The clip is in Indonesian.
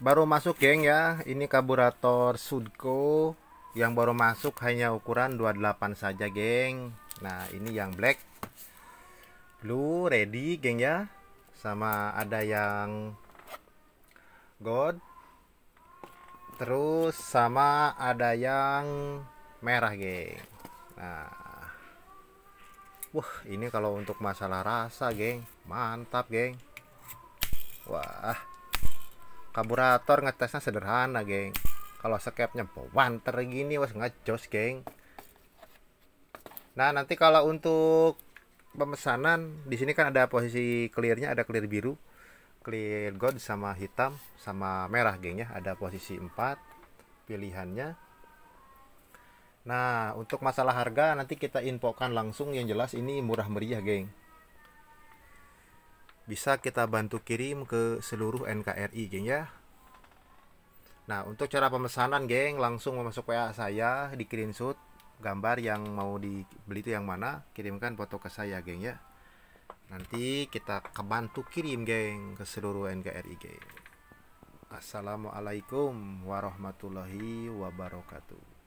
baru masuk geng ya ini karburator Sudco yang baru masuk hanya ukuran 28 saja geng nah ini yang black blue ready geng ya sama ada yang gold terus sama ada yang merah geng nah wah ini kalau untuk masalah rasa geng mantap geng wah Karburator ngetesnya sederhana, geng. Kalau skepnya banter gini, wes ngejos, geng. Nah, nanti kalau untuk pemesanan di sini kan ada posisi clearnya ada clear biru clear gold sama hitam sama merah gengnya ada posisi 4 pilihannya nah untuk masalah harga nanti kita infokan langsung yang jelas ini murah meriah geng bisa kita bantu kirim ke seluruh NKRI geng ya nah untuk cara pemesanan geng langsung masuk WA saya di screenshot gambar yang mau dibeli itu yang mana kirimkan foto ke saya geng ya nanti kita kebantu kirim geng ke seluruh NKRI geng Assalamualaikum warahmatullahi wabarakatuh